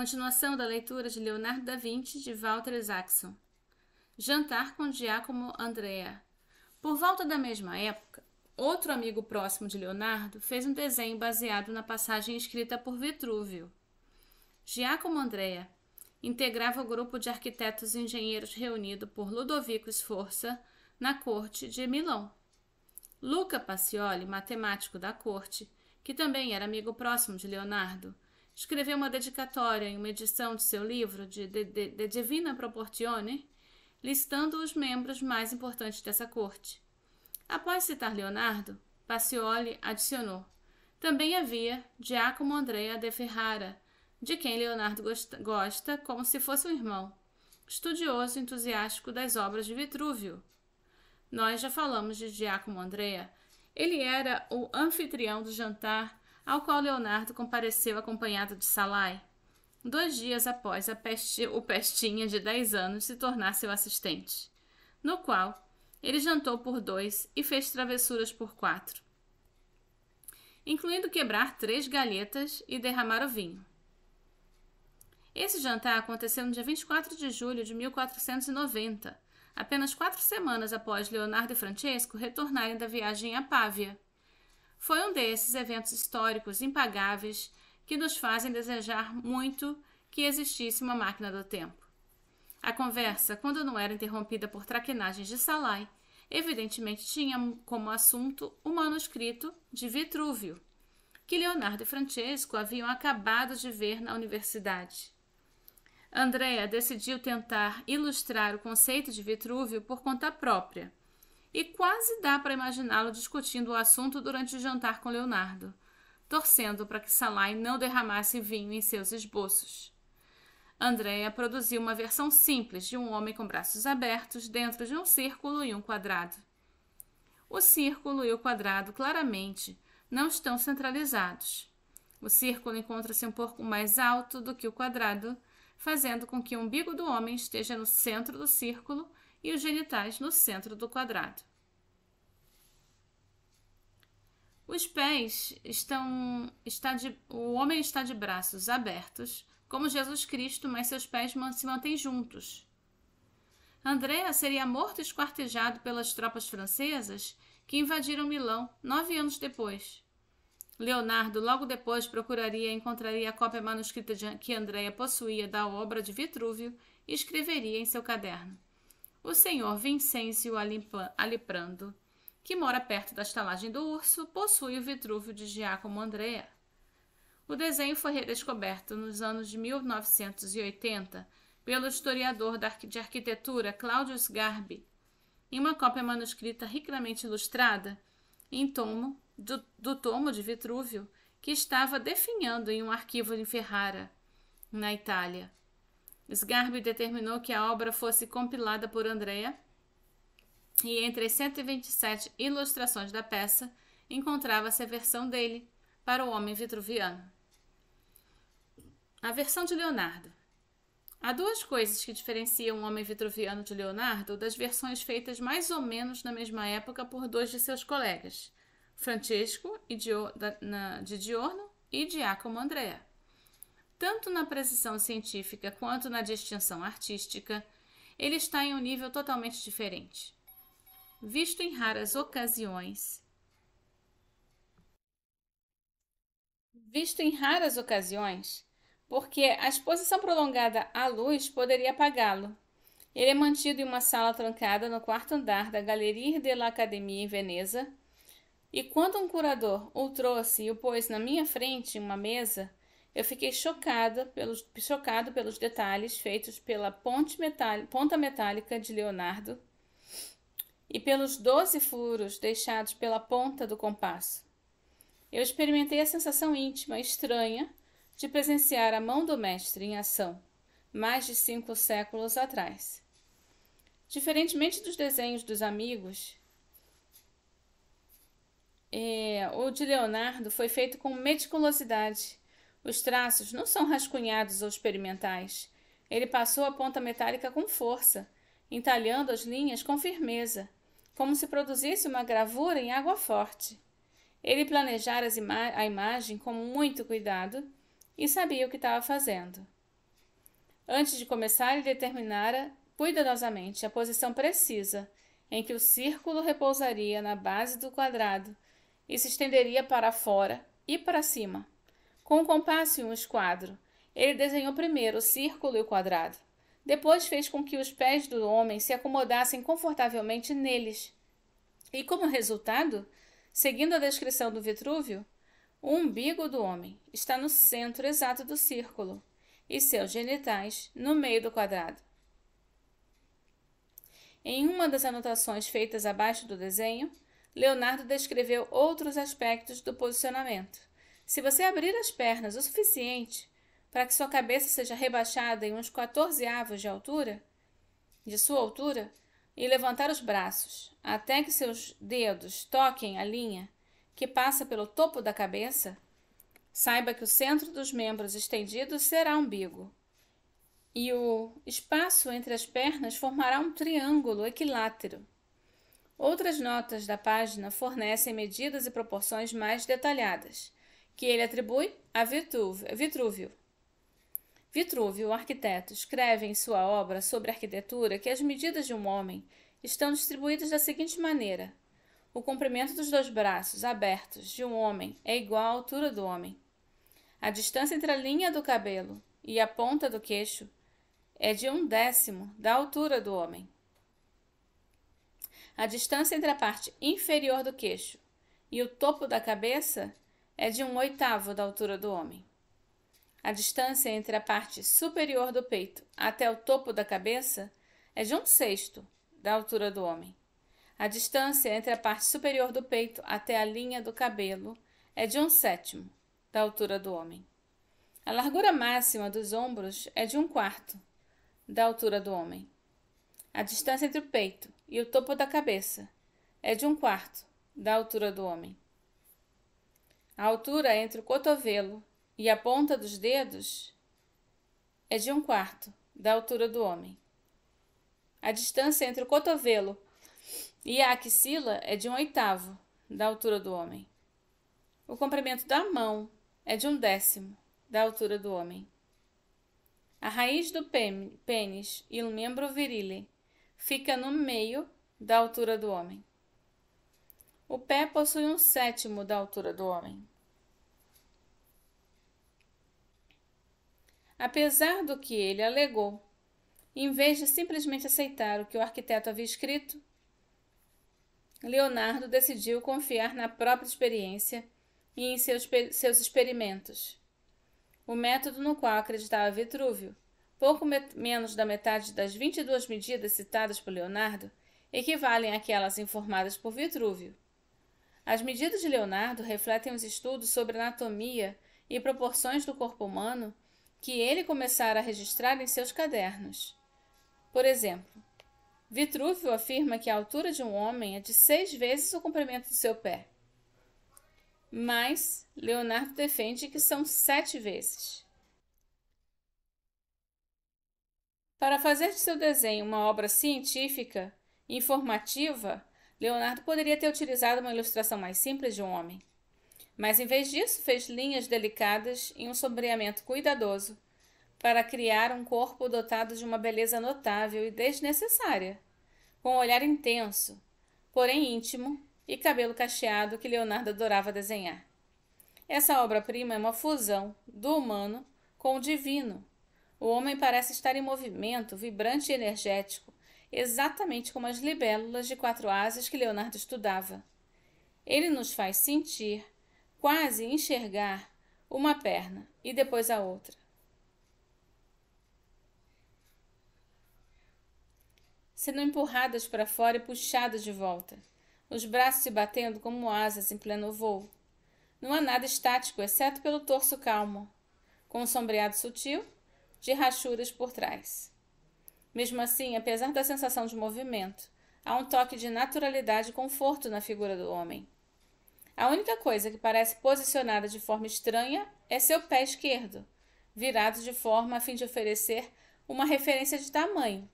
Continuação da leitura de Leonardo da Vinci de Walter Isaacson. Jantar com Giacomo Andrea. Por volta da mesma época, outro amigo próximo de Leonardo fez um desenho baseado na passagem escrita por Vitrúvio. Giacomo Andrea integrava o grupo de arquitetos e engenheiros reunido por Ludovico Sforza na corte de Milão. Luca Pacioli, matemático da corte, que também era amigo próximo de Leonardo, escreveu uma dedicatória em uma edição de seu livro, de, de, de, de Divina Proportione, listando os membros mais importantes dessa corte. Após citar Leonardo, Pacioli adicionou: também havia Giacomo Andrea de Ferrara, de quem Leonardo gosta como se fosse um irmão, estudioso entusiástico das obras de Vitrúvio. Nós já falamos de Giacomo Andrea. Ele era o anfitrião do jantar ao qual Leonardo compareceu acompanhado de Salai, dois dias após peste, o Pestinha de 10 anos se tornar seu assistente, no qual ele jantou por dois e fez travessuras por quatro, incluindo quebrar três galhetas e derramar o vinho. Esse jantar aconteceu no dia 24 de julho de 1490, apenas quatro semanas após Leonardo e Francesco retornarem da viagem a Pávia, foi um desses eventos históricos impagáveis que nos fazem desejar muito que existisse uma máquina do tempo. A conversa, quando não era interrompida por traquinagens de Salai, evidentemente tinha como assunto o manuscrito de Vitrúvio, que Leonardo e Francesco haviam acabado de ver na universidade. Andrea decidiu tentar ilustrar o conceito de Vitrúvio por conta própria, e quase dá para imaginá-lo discutindo o assunto durante o jantar com Leonardo, torcendo para que Salai não derramasse vinho em seus esboços. Andrea produziu uma versão simples de um homem com braços abertos dentro de um círculo e um quadrado. O círculo e o quadrado claramente não estão centralizados. O círculo encontra-se um pouco mais alto do que o quadrado, fazendo com que o umbigo do homem esteja no centro do círculo e os genitais no centro do quadrado. Os pés estão. Está de, o homem está de braços abertos, como Jesus Cristo, mas seus pés se mantêm juntos. Andrea seria morto e esquartejado pelas tropas francesas que invadiram Milão nove anos depois. Leonardo logo depois procuraria e encontraria a cópia manuscrita que Andrea possuía da obra de Vitrúvio e escreveria em seu caderno o senhor Vincêncio Aliprando, que mora perto da estalagem do urso, possui o Vitrúvio de Giacomo Andrea. O desenho foi redescoberto nos anos de 1980 pelo historiador de arquitetura Claudius Garbi, em uma cópia manuscrita ricamente ilustrada, em tomo do, do tomo de Vitrúvio, que estava definhando em um arquivo em Ferrara, na Itália. Sgarbi determinou que a obra fosse compilada por Andrea e entre as 127 ilustrações da peça encontrava-se a versão dele para o homem vitruviano. A versão de Leonardo. Há duas coisas que diferenciam o homem vitruviano de Leonardo das versões feitas mais ou menos na mesma época por dois de seus colegas, Francesco de Diorno e Giacomo Andrea tanto na precisão científica quanto na distinção artística, ele está em um nível totalmente diferente. Visto em raras ocasiões, visto em raras ocasiões, porque a exposição prolongada à luz poderia apagá-lo. Ele é mantido em uma sala trancada no quarto andar da Galeria della Academia em Veneza, e quando um curador o trouxe e o pôs na minha frente em uma mesa, eu fiquei chocada pelos, chocado pelos detalhes feitos pela metal, ponta metálica de Leonardo e pelos 12 furos deixados pela ponta do compasso. Eu experimentei a sensação íntima, estranha, de presenciar a mão do mestre em ação, mais de cinco séculos atrás. Diferentemente dos desenhos dos amigos, é, o de Leonardo foi feito com meticulosidade os traços não são rascunhados ou experimentais. Ele passou a ponta metálica com força, entalhando as linhas com firmeza, como se produzisse uma gravura em água forte. Ele planejara ima a imagem com muito cuidado e sabia o que estava fazendo. Antes de começar, ele determinara cuidadosamente a posição precisa em que o círculo repousaria na base do quadrado e se estenderia para fora e para cima, com um compasso e um esquadro. Ele desenhou primeiro o círculo e o quadrado. Depois fez com que os pés do homem se acomodassem confortavelmente neles. E como resultado, seguindo a descrição do Vitrúvio, o umbigo do homem está no centro exato do círculo e seus genitais no meio do quadrado. Em uma das anotações feitas abaixo do desenho, Leonardo descreveu outros aspectos do posicionamento. Se você abrir as pernas o suficiente para que sua cabeça seja rebaixada em uns 14 avos de altura, de sua altura, e levantar os braços até que seus dedos toquem a linha que passa pelo topo da cabeça, saiba que o centro dos membros estendidos será umbigo. E o espaço entre as pernas formará um triângulo equilátero. Outras notas da página fornecem medidas e proporções mais detalhadas, que ele atribui a Vitrúvio. Vitrúvio, o arquiteto, escreve em sua obra sobre arquitetura que as medidas de um homem estão distribuídas da seguinte maneira: o comprimento dos dois braços abertos de um homem é igual à altura do homem. A distância entre a linha do cabelo e a ponta do queixo é de um décimo da altura do homem. A distância entre a parte inferior do queixo e o topo da cabeça é de um oitavo da altura do homem. A distância entre a parte superior do peito até o topo da cabeça é de um sexto da altura do homem. A distância entre a parte superior do peito até a linha do cabelo é de um sétimo da altura do homem. A largura máxima dos ombros é de um quarto da altura do homem. A distância entre o peito e o topo da cabeça é de um quarto da altura do homem. A altura entre o cotovelo e a ponta dos dedos é de um quarto da altura do homem. A distância entre o cotovelo e a axila é de um oitavo da altura do homem. O comprimento da mão é de um décimo da altura do homem. A raiz do pênis e o membro virile fica no meio da altura do homem. O pé possui um sétimo da altura do homem. apesar do que ele alegou. Em vez de simplesmente aceitar o que o arquiteto havia escrito, Leonardo decidiu confiar na própria experiência e em seus, seus experimentos. O método no qual acreditava Vitrúvio, pouco menos da metade das 22 medidas citadas por Leonardo, equivalem àquelas informadas por Vitrúvio. As medidas de Leonardo refletem os estudos sobre anatomia e proporções do corpo humano que ele começara a registrar em seus cadernos. Por exemplo, Vitrúvio afirma que a altura de um homem é de seis vezes o comprimento do seu pé. Mas Leonardo defende que são sete vezes. Para fazer de seu desenho uma obra científica, informativa, Leonardo poderia ter utilizado uma ilustração mais simples de um homem. Mas em vez disso, fez linhas delicadas e um sombreamento cuidadoso para criar um corpo dotado de uma beleza notável e desnecessária, com um olhar intenso, porém íntimo, e cabelo cacheado que Leonardo adorava desenhar. Essa obra-prima é uma fusão do humano com o divino. O homem parece estar em movimento, vibrante e energético, exatamente como as libélulas de quatro asas que Leonardo estudava. Ele nos faz sentir, quase enxergar uma perna e depois a outra. Sendo empurradas para fora e puxadas de volta, os braços se batendo como asas em pleno voo. Não há nada estático, exceto pelo torso calmo, com um sombreado sutil de rachuras por trás. Mesmo assim, apesar da sensação de movimento, há um toque de naturalidade e conforto na figura do homem. A única coisa que parece posicionada de forma estranha é seu pé esquerdo, virado de forma a fim de oferecer uma referência de tamanho.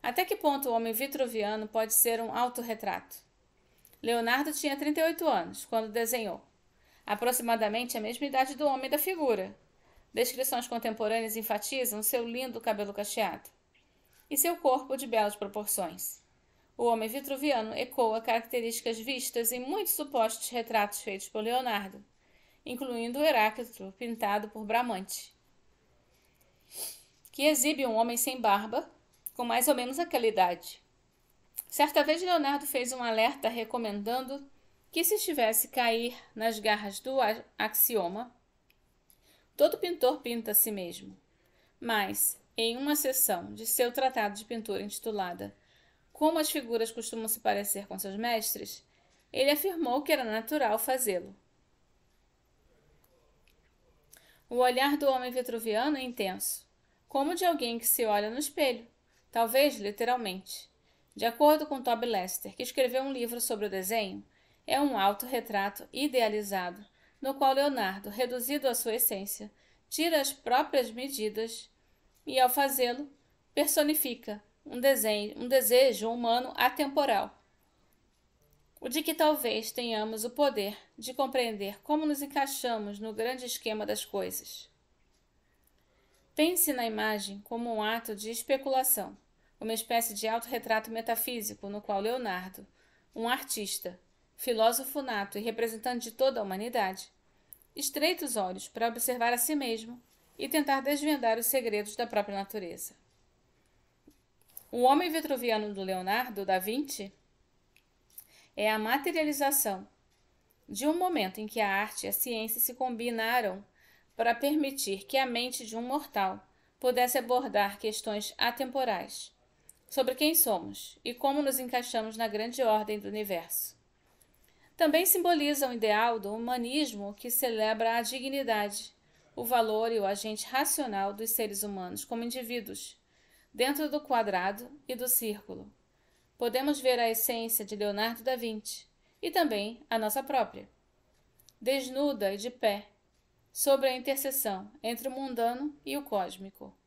Até que ponto o homem vitruviano pode ser um autorretrato? Leonardo tinha 38 anos quando desenhou, aproximadamente a mesma idade do homem da figura. Descrições contemporâneas enfatizam seu lindo cabelo cacheado e seu corpo de belas proporções. O homem vitruviano ecoa características vistas em muitos supostos retratos feitos por Leonardo, incluindo o Heráclito, pintado por Bramante, que exibe um homem sem barba, com mais ou menos aquela idade. Certa vez, Leonardo fez um alerta recomendando que, se estivesse cair nas garras do axioma, todo pintor pinta a si mesmo. Mas, em uma sessão de seu tratado de pintura intitulada como as figuras costumam se parecer com seus mestres, ele afirmou que era natural fazê-lo. O olhar do homem vitruviano é intenso, como de alguém que se olha no espelho, talvez literalmente. De acordo com Toby Lester, que escreveu um livro sobre o desenho, é um autorretrato idealizado, no qual Leonardo, reduzido à sua essência, tira as próprias medidas e, ao fazê-lo, personifica, um, desenho, um desejo humano atemporal. O de que talvez tenhamos o poder de compreender como nos encaixamos no grande esquema das coisas. Pense na imagem como um ato de especulação, uma espécie de autorretrato metafísico no qual Leonardo, um artista, filósofo nato e representante de toda a humanidade, estreita os olhos para observar a si mesmo e tentar desvendar os segredos da própria natureza. O homem vitruviano do Leonardo da Vinci é a materialização de um momento em que a arte e a ciência se combinaram para permitir que a mente de um mortal pudesse abordar questões atemporais sobre quem somos e como nos encaixamos na grande ordem do universo. Também simboliza o ideal do humanismo que celebra a dignidade, o valor e o agente racional dos seres humanos como indivíduos dentro do quadrado e do círculo. Podemos ver a essência de Leonardo da Vinci e também a nossa própria. Desnuda e de pé, sobre a interseção entre o mundano e o cósmico.